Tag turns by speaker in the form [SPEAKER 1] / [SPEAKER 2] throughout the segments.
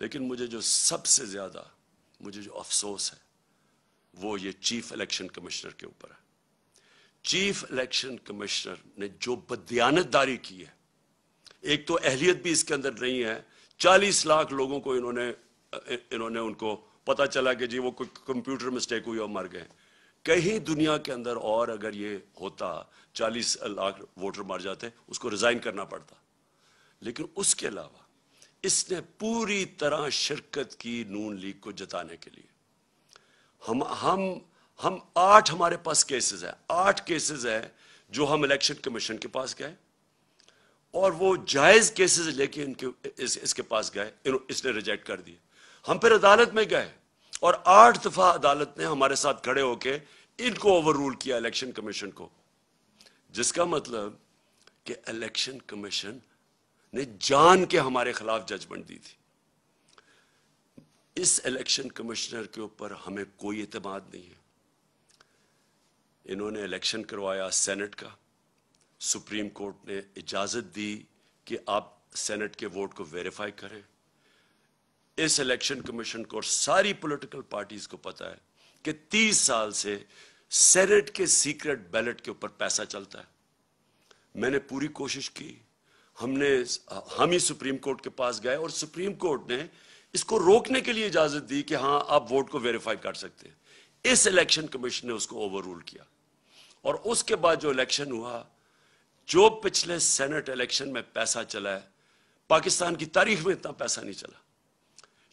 [SPEAKER 1] लेकिन मुझे जो सबसे ज्यादा मुझे जो अफसोस है वो ये चीफ इलेक्शन कमिश्नर के ऊपर है चीफ इलेक्शन कमिश्नर ने जो बदयानतदारी की है एक तो अहलियत भी इसके अंदर नहीं है चालीस लाख लोगों को इन्होंने इन्होंने उनको पता चला कि जी वो कोई कंप्यूटर मिस्टेक हुई और मर गए कहीं दुनिया के अंदर और अगर ये होता चालीस लाख वोटर मर जाते उसको रिजाइन करना पड़ता लेकिन उसके अलावा इसने पूरी तरह शिरकत की नून लीग को जताने के लिए हम हम हम आठ हमारे पास केसेस हैं आठ केसेस हैं जो हम इलेक्शन कमीशन के पास गए और वो जायज केसेस लेके इनके इस, इसके पास गए इसने रिजेक्ट कर दिए हम फिर अदालत में गए और आठ दफा अदालत ने हमारे साथ खड़े होके इनको ओवर रूल किया इलेक्शन कमीशन को जिसका मतलब कि इलेक्शन कमीशन ने जान के हमारे खिलाफ जजमेंट दी थी इस इलेक्शन कमिश्नर के ऊपर हमें कोई अतमाद नहीं है इन्होंने इलेक्शन करवाया सेनेट का सुप्रीम कोर्ट ने इजाज़त दी कि आप सेनेट के वोट को वेरीफाई करें इस इलेक्शन कमीशन को और सारी पॉलिटिकल पार्टीज को पता है कि 30 साल से सेनेट के सीक्रेट बैलेट के ऊपर पैसा चलता है मैंने पूरी कोशिश की हमने हम ही सुप्रीम कोर्ट के पास गए और सुप्रीम कोर्ट ने इसको रोकने के लिए इजाजत दी कि हाँ आप वोट को वेरीफाई कर सकते हैं इस इलेक्शन कमीशन ने उसको ओवर रूल किया और उसके बाद जो इलेक्शन हुआ जो पिछले सेनेट इलेक्शन में पैसा चला है पाकिस्तान की तारीख में इतना पैसा नहीं चला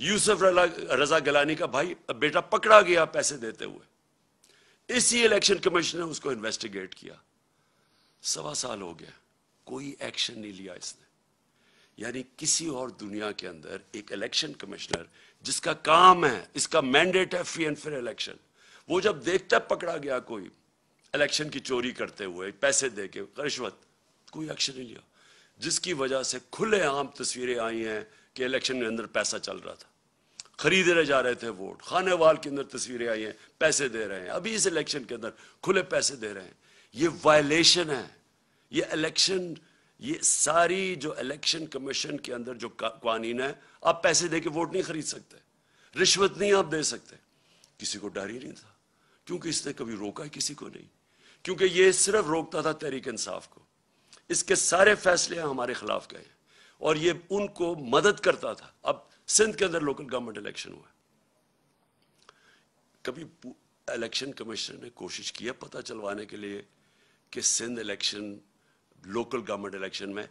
[SPEAKER 1] यूसुफ रजा गलानी का भाई बेटा पकड़ा गया पैसे देते हुए इसी इलेक्शन कमीशन ने उसको इन्वेस्टिगेट किया सवा साल हो गया कोई एक्शन नहीं लिया इसने यानी किसी और दुनिया के अंदर एक इलेक्शन कमिश्नर जिसका काम है इसका मैंडेट है फ्री एंड फेयर इलेक्शन वो जब देखता पकड़ा गया कोई इलेक्शन की चोरी करते हुए पैसे दे के रिश्वत कोई एक्शन नहीं लिया जिसकी वजह से खुलेआम तस्वीरें आई हैं कि इलेक्शन के अंदर पैसा चल रहा था रहे जा रहे थे वोट खाने वाल के अंदर तस्वीरें आई हैं पैसे दे रहे हैं अभी इस इलेक्शन के अंदर खुले पैसे दे रहे हैं ये वायलेशन है ये इलेक्शन ये सारी जो इलेक्शन कमीशन के अंदर जो कानून है आप पैसे दे के वोट नहीं खरीद सकते रिश्वत नहीं आप दे सकते किसी को डर ही नहीं था क्योंकि इसने कभी रोका है किसी को नहीं क्योंकि ये सिर्फ रोकता था तहरीक इंसाफ को इसके सारे फैसले हमारे खिलाफ गए और ये उनको मदद करता था अब सिंध के अंदर लोकल गवर्नमेंट इलेक्शन हुआ कभी इलेक्शन कमीशन ने कोशिश किया पता चलवाने के लिए कि Sindh election local government election में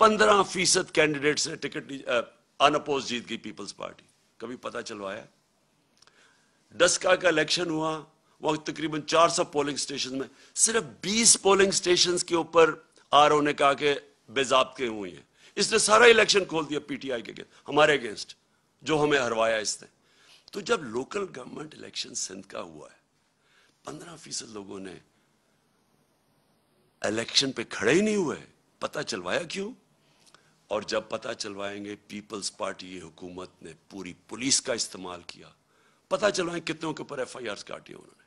[SPEAKER 1] पंद्रह फीसद कैंडिडेट्स ने टिकट अनअपोज जीत गई पीपल्स पार्टी कभी पता चलवाया डस्का का इलेक्शन हुआ वहां तकरीबन 400 पोलिंग स्टेशन में सिर्फ 20 पोलिंग स्टेशन के ऊपर आर ने कहा कि बेजाबते हुई हैं इसने सारा इलेक्शन खोल दिया पीटीआई के अगेंस्ट हमारे अगेंस्ट जो हमें हरवाया इसने तो जब लोकल गवर्नमेंट इलेक्शन सिंध का हुआ है पंद्रह फीसद लोगों ने इलेक्शन पे खड़े ही नहीं हुए पता चलवाया क्यों और जब पता चलवाएंगे पीपल्स पार्टी हुकूमत ने पूरी पुलिस का इस्तेमाल किया पता चलवाएं कितनों के ऊपर एफ आई आर काटी उन्होंने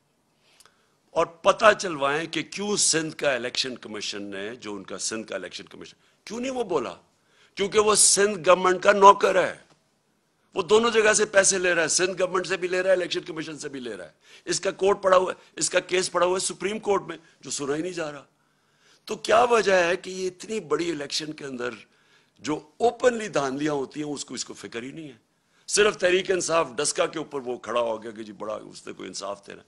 [SPEAKER 1] और पता चलवाएं कि क्यों सिंध का इलेक्शन कमीशन ने जो उनका सिंध का इलेक्शन कमीशन क्यों नहीं वो बोला क्योंकि वो सिंध गवर्नमेंट का नौकर है वो दोनों जगह से पैसे ले रहा है सिंध गवर्नमेंट से भी ले रहा है इलेक्शन कमीशन से भी ले रहा है इसका कोर्ट पड़ा हुआ है इसका केस पड़ा हुआ है सुप्रीम कोर्ट में जो सुना ही नहीं जा रहा तो क्या वजह है कि ये इतनी बड़ी इलेक्शन के अंदर जो ओपनली धांधलियां होती हैं उसको इसको फिक्र ही नहीं है सिर्फ तहरीक इंसाफ डस्का के ऊपर वो खड़ा हो गया कि जी बड़ा उसने कोई इंसाफ देना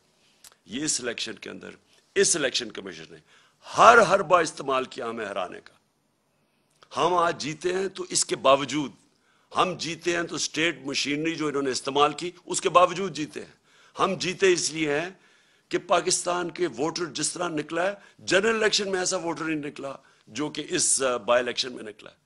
[SPEAKER 1] ये इस इलेक्शन के अंदर इस इलेक्शन कमीशन ने हर हर बार इस्तेमाल किया हमें हराने का हम आज जीते हैं तो इसके बावजूद हम जीते हैं तो स्टेट मशीनरी जो इन्होंने इस्तेमाल की उसके बावजूद जीते हैं हम जीते इसलिए हैं कि पाकिस्तान के वोटर जिस तरह निकला है जनरल इलेक्शन में ऐसा वोटर नहीं निकला जो कि इस बाई uh, इलेक्शन में निकला है